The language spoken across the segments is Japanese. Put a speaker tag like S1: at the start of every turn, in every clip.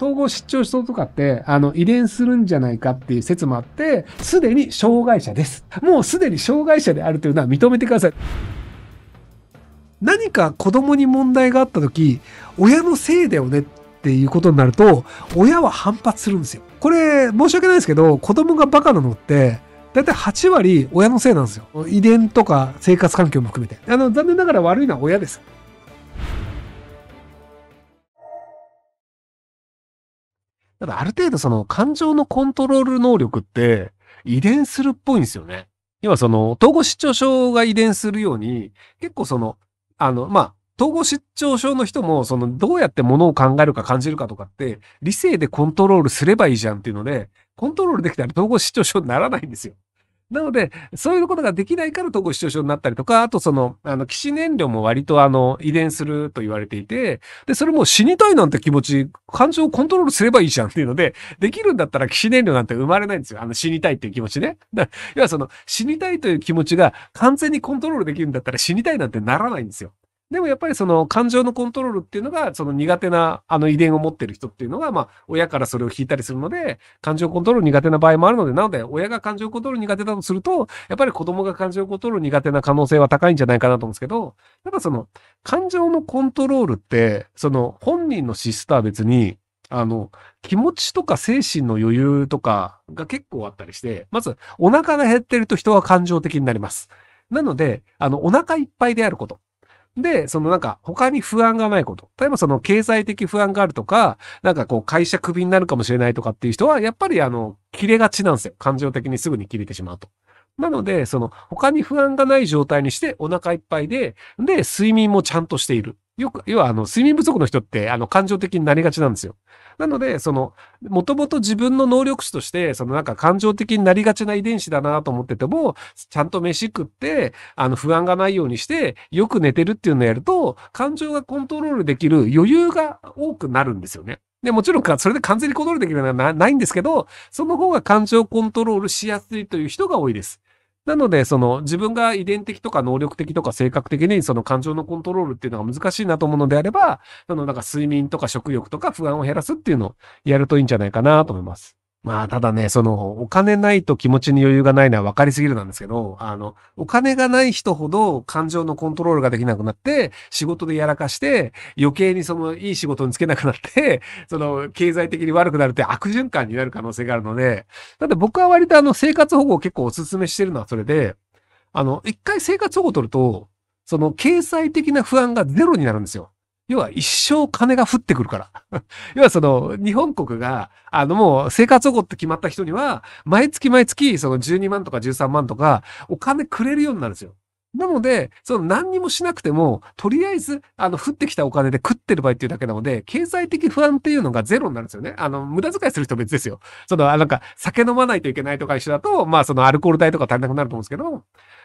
S1: 統合失調症とかって、あの、遺伝するんじゃないかっていう説もあって、すでに障害者です。もうすでに障害者であるというのは認めてください。何か子供に問題があった時、親のせいだよねっていうことになると、親は反発するんですよ。これ、申し訳ないですけど、子供がバカなのって、だいたい8割親のせいなんですよ。遺伝とか生活環境も含めて。あの、残念ながら悪いのは親です。ただある程度その感情のコントロール能力って遺伝するっぽいんですよね。要はその統合失調症が遺伝するように、結構その、あの、まあ、統合失調症の人も、その、どうやって物を考えるか感じるかとかって、理性でコントロールすればいいじゃんっていうので、コントロールできたら統合失調症にならないんですよ。なので、そういうことができないから統合失調症になったりとか、あとその、あの、騎士燃料も割とあの、遺伝すると言われていて、で、それも死にたいなんて気持ち、感情をコントロールすればいいじゃんっていうので、できるんだったら騎士燃料なんて生まれないんですよ。あの、死にたいっていう気持ちね。だから、要はその、死にたいという気持ちが完全にコントロールできるんだったら死にたいなんてならないんですよ。でもやっぱりその感情のコントロールっていうのが、その苦手なあの遺伝を持ってる人っていうのが、まあ親からそれを引いたりするので、感情コントロール苦手な場合もあるので、なので親が感情コントロール苦手だとすると、やっぱり子供が感情コントロール苦手な可能性は高いんじゃないかなと思うんですけど、やっぱその感情のコントロールって、その本人の資質とは別に、あの、気持ちとか精神の余裕とかが結構あったりして、まずお腹が減ってると人は感情的になります。なので、あの、お腹いっぱいであること。で、そのなんか他に不安がないこと。例えばその経済的不安があるとか、なんかこう会社クビになるかもしれないとかっていう人は、やっぱりあの、切れがちなんですよ。感情的にすぐに切れてしまうと。なので、その他に不安がない状態にしてお腹いっぱいで、で、睡眠もちゃんとしている。よく、要はあの、睡眠不足の人って、あの、感情的になりがちなんですよ。なので、その、もともと自分の能力値として、そのなんか感情的になりがちな遺伝子だなと思ってても、ちゃんと飯食って、あの、不安がないようにして、よく寝てるっていうのをやると、感情がコントロールできる余裕が多くなるんですよね。で、もちろんそれで完全にコントロールできるのはないんですけど、その方が感情コントロールしやすいという人が多いです。なので、その自分が遺伝的とか能力的とか性格的にその感情のコントロールっていうのが難しいなと思うのであれば、そのなんか睡眠とか食欲とか不安を減らすっていうのをやるといいんじゃないかなと思います。まあ、ただね、その、お金ないと気持ちに余裕がないのは分かりすぎるなんですけど、あの、お金がない人ほど感情のコントロールができなくなって、仕事でやらかして、余計にその、いい仕事につけなくなって、その、経済的に悪くなるって悪循環になる可能性があるので、だって僕は割とあの、生活保護を結構お勧めしてるのはそれで、あの、一回生活保護を取ると、その、経済的な不安がゼロになるんですよ。要は一生金が降ってくるから。要はその、日本国が、あのもう生活保護って決まった人には、毎月毎月その12万とか13万とか、お金くれるようになるんですよ。なので、その何にもしなくても、とりあえず、あの、降ってきたお金で食ってる場合っていうだけなので、経済的不安っていうのがゼロになるんですよね。あの、無駄遣いする人別ですよ。その、なんか、酒飲まないといけないとか一緒だと、まあ、そのアルコール代とか足りなくなると思うんですけど、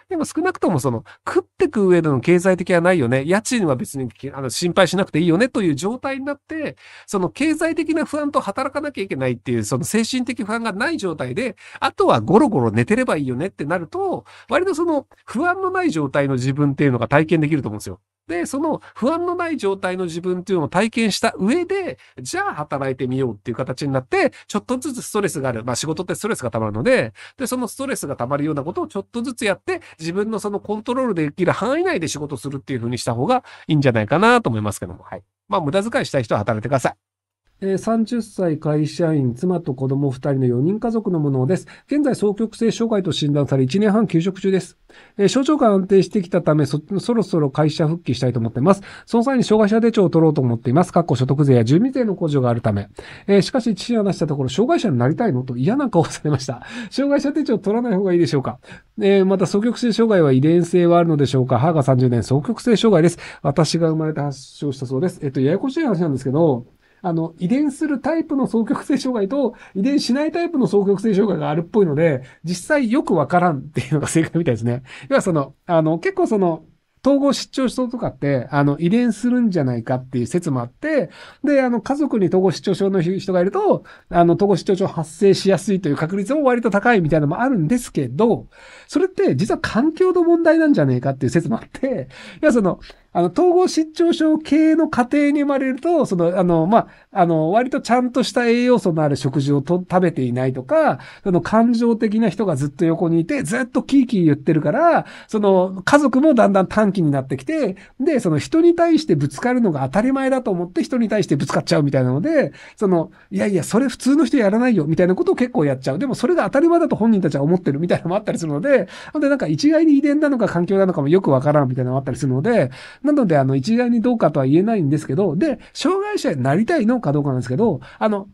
S1: でも少なくともその、食ってく上での経済的はないよね。家賃は別にあの心配しなくていいよねという状態になって、その経済的な不安と働かなきゃいけないっていう、その精神的不安がない状態で、あとはゴロゴロ寝てればいいよねってなると、割とその不安のない状態の自分っていうのが体験できると思うんですよ。で、その不安のない状態の自分っていうのを体験した上で、じゃあ働いてみようっていう形になって、ちょっとずつストレスがある。まあ仕事ってストレスが溜まるので、で、そのストレスが溜まるようなことをちょっとずつやって、自分のそのコントロールできる範囲内で仕事するっていうふうにした方がいいんじゃないかなと思いますけども。はい。まあ無駄遣いしたい人は働いてください。えー、30歳会社員、妻と子供2人の4人家族のものです。現在、双極性障害と診断され1年半休職中です。えー、症状が安定してきたためそ、そろそろ会社復帰したいと思っています。その際に障害者手帳を取ろうと思っています。過去所得税や住民税の控除があるため。えー、しかし、父に話したところ、障害者になりたいのと嫌な顔されました。障害者手帳を取らない方がいいでしょうか。えー、また、双極性障害は遺伝性はあるのでしょうか。母が30年、双極性障害です。私が生まれて発症したそうです。えっ、と、ややこしい話なんですけど、あの、遺伝するタイプの双極性障害と、遺伝しないタイプの双極性障害があるっぽいので、実際よくわからんっていうのが正解みたいですね。要はその、あの、結構その、統合失調症とかって、あの、遺伝するんじゃないかっていう説もあって、で、あの、家族に統合失調症の人がいると、あの、統合失調症発生しやすいという確率も割と高いみたいなのもあるんですけど、それって実は環境の問題なんじゃねえかっていう説もあって、いや、その、あの、統合失調症系の家庭に生まれると、その、あの、まあ、あの、割とちゃんとした栄養素のある食事をと食べていないとか、その感情的な人がずっと横にいて、ずっとキーキー言ってるから、その、家族もだんだん短期になってきて、で、その人に対してぶつかるのが当たり前だと思って人に対してぶつかっちゃうみたいなので、その、いやいや、それ普通の人やらないよ、みたいなことを結構やっちゃう。でもそれが当たり前だと本人たちは思ってるみたいなのもあったりするので、ほんでなんか一概に遺伝なのか環境なのかもよくわからんみたいなのもあったりするので、なので、あの、一概にどうかとは言えないんですけど、で、障害者になりたいのかどうかなんですけど、あの、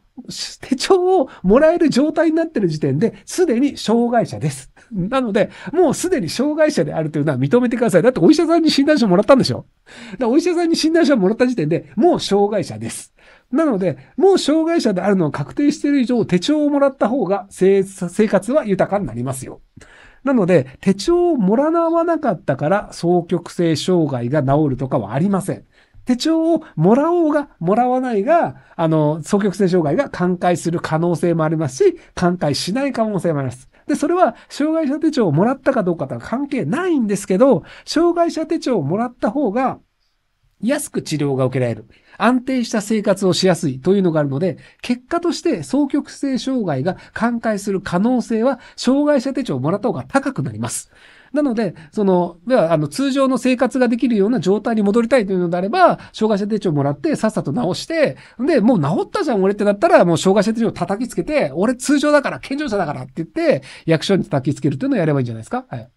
S1: 手帳をもらえる状態になってる時点で、すでに障害者です。なので、もうすでに障害者であるというのは認めてください。だってお医者さんに診断書もらったんでしょお医者さんに診断書もらった時点で、もう障害者です。なので、もう障害者であるのを確定している以上、手帳をもらった方が生活は豊かになりますよ。なので、手帳をもらわなかったから、双極性障害が治るとかはありません。手帳をもらおうが、もらわないが、あの、双極性障害が寛解する可能性もありますし、寛解しない可能性もあります。で、それは、障害者手帳をもらったかどうかとは関係ないんですけど、障害者手帳をもらった方が、安く治療が受けられる。安定した生活をしやすいというのがあるので、結果として双極性障害が寛解する可能性は、障害者手帳をもらった方が高くなります。なので、その、では、あの、通常の生活ができるような状態に戻りたいというのであれば、障害者手帳をもらって、さっさと直して、で、もう治ったじゃん、俺ってなったら、もう障害者手帳を叩きつけて、俺通常だから、健常者だからって言って、役所に叩きつけるというのをやればいいんじゃないですかはい。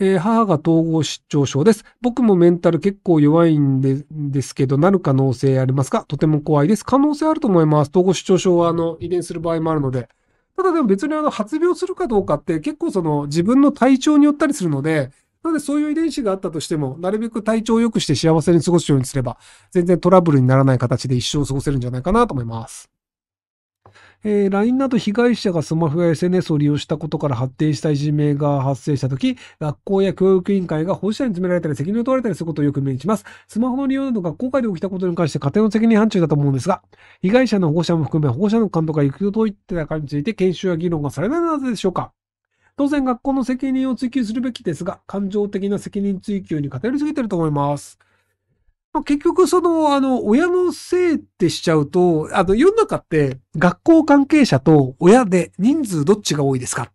S1: えー、母が統合失調症です。僕もメンタル結構弱いんでですけど、なる可能性ありますかとても怖いです。可能性あると思います。統合失調症は、あの、遺伝する場合もあるので。ただでも別にあの、発病するかどうかって結構その、自分の体調によったりするので、なのでそういう遺伝子があったとしても、なるべく体調を良くして幸せに過ごすようにすれば、全然トラブルにならない形で一生過ごせるんじゃないかなと思います。えー、LINE など被害者がスマホや SNS を利用したことから発展したいじめが発生したとき、学校や教育委員会が保護者に詰められたり責任を問われたりすることをよく目にします。スマホの利用など学校会で起きたことに関して家庭の責任範疇だと思うんですが、被害者の保護者も含め保護者の監督が行くといったかについて研修や議論がされないのでしょうか当然学校の責任を追及するべきですが、感情的な責任追及に偏りすぎていると思います。まあ、結局その、あの、親のせいってしちゃうと、あの、世の中って学校関係者と親で人数どっちが多いですか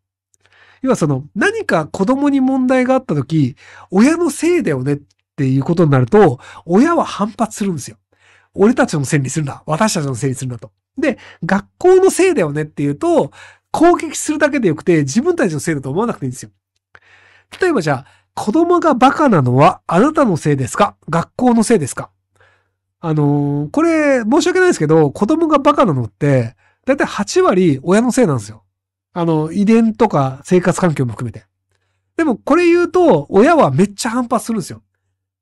S1: 要はその、何か子供に問題があった時、親のせいだよねっていうことになると、親は反発するんですよ。俺たちのせいにするな。私たちのせいにするなと。で、学校のせいだよねっていうと、攻撃するだけでよくて、自分たちのせいだと思わなくていいんですよ。例えばじゃあ、子供がバカなのはあなたのせいですか学校のせいですかあのー、これ、申し訳ないですけど、子供がバカなのって、だいたい8割親のせいなんですよ。あの、遺伝とか生活環境も含めて。でも、これ言うと、親はめっちゃ反発するんですよ。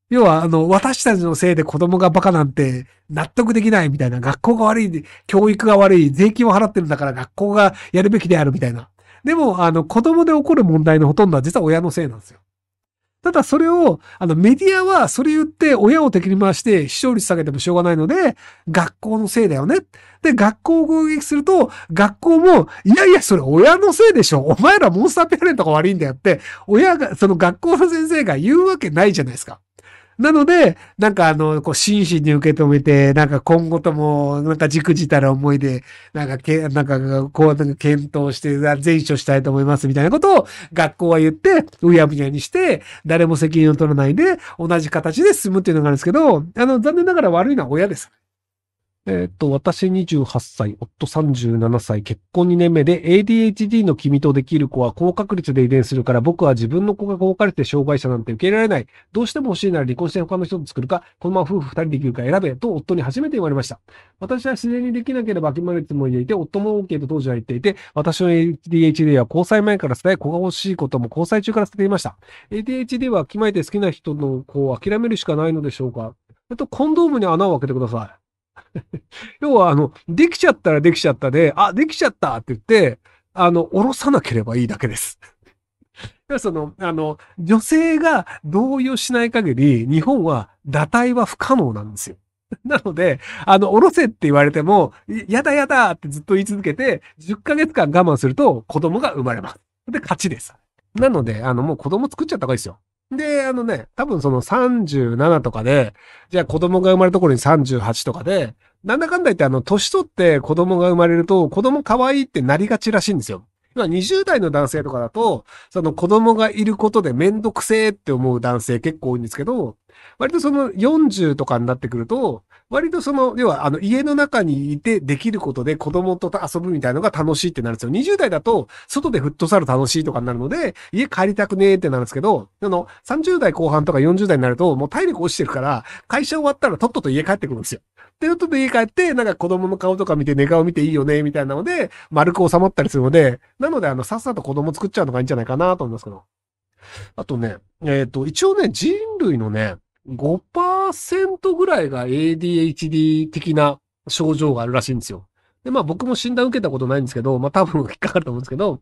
S1: 要は、あの、私たちのせいで子供がバカなんて納得できないみたいな、学校が悪い、教育が悪い、税金を払ってるんだから学校がやるべきであるみたいな。でも、あの、子供で起こる問題のほとんどは実は親のせいなんですよ。ただそれを、あのメディアはそれ言って親を敵に回して視聴率下げてもしょうがないので、学校のせいだよね。で、学校を攻撃すると、学校も、いやいや、それ親のせいでしょ。お前らモンスターペアレントが悪いんだよって、親が、その学校の先生が言うわけないじゃないですか。なので、なんかあの、こう、真摯に受け止めて、なんか今後とも、なんかじくじたら思いで、なんかけ、なんか、こう、なんか検討して、善処したいと思います、みたいなことを学校は言って、うやむやにして、誰も責任を取らないで、同じ形で進むっていうのがあるんですけど、あの、残念ながら悪いのは親です。えっ、と、私28歳、夫37歳、結婚2年目で ADHD の君とできる子は高確率で遺伝するから僕は自分の子が高かれて障害者なんて受け入れられない。どうしても欲しいなら離婚して他の人と作るか、このまま夫婦2人できるか選べと夫に初めて言われました。私は自然にできなければ決まるつもりでいて、夫も OK と当時は言っていて、私の ADHD は交際前から伝え、子が欲しいことも交際中から捨てていました。ADHD は決まえて好きな人の子を諦めるしかないのでしょうか。えっと、コンドームに穴を開けてください。要は、あの、できちゃったらできちゃったで、あ、できちゃったって言って、あの、下ろさなければいいだけです。その、あの、女性が同意をしない限り、日本は堕胎は不可能なんですよ。なので、あの、おろせって言われても、やだやだってずっと言い続けて、10ヶ月間我慢すると子供が生まれます。で、勝ちです。なので、あの、もう子供作っちゃった方がいいですよ。で、あのね、多分その37とかで、じゃあ子供が生まれた頃に38とかで、なんだかんだ言ってあの、年取って子供が生まれると、子供可愛いってなりがちらしいんですよ。今20代の男性とかだと、その子供がいることでめんどくせえって思う男性結構多いんですけど、割とその40とかになってくると、割とその、要は、あの、家の中にいてできることで子供と遊ぶみたいのが楽しいってなるんですよ。20代だと、外でフットサル楽しいとかになるので、家帰りたくねーってなるんですけど、あの、30代後半とか40代になると、もう体力落ちてるから、会社終わったらとっとと家帰ってくるんですよ。で、とっとと家帰って、なんか子供の顔とか見て寝顔見ていいよね、みたいなので、丸く収まったりするので、なので、あの、さっさと子供作っちゃうのがいいんじゃないかなと思いますけど。あとね、えっ、ー、と、一応ね、人類のね、5%ぐらいが ADHD 的な症状があるらしいんですよ。で、まあ僕も診断受けたことないんですけど、まあ多分引っかかると思うんですけど、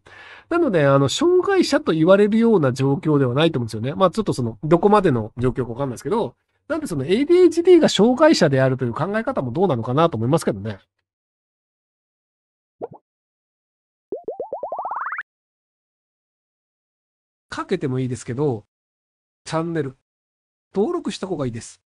S1: なので、あの、障害者と言われるような状況ではないと思うんですよね。まあちょっとその、どこまでの状況かわかんないですけど、なんでその ADHD が障害者であるという考え方もどうなのかなと思いますけどね。かけてもいいですけど、チャンネル登録した方がいいです。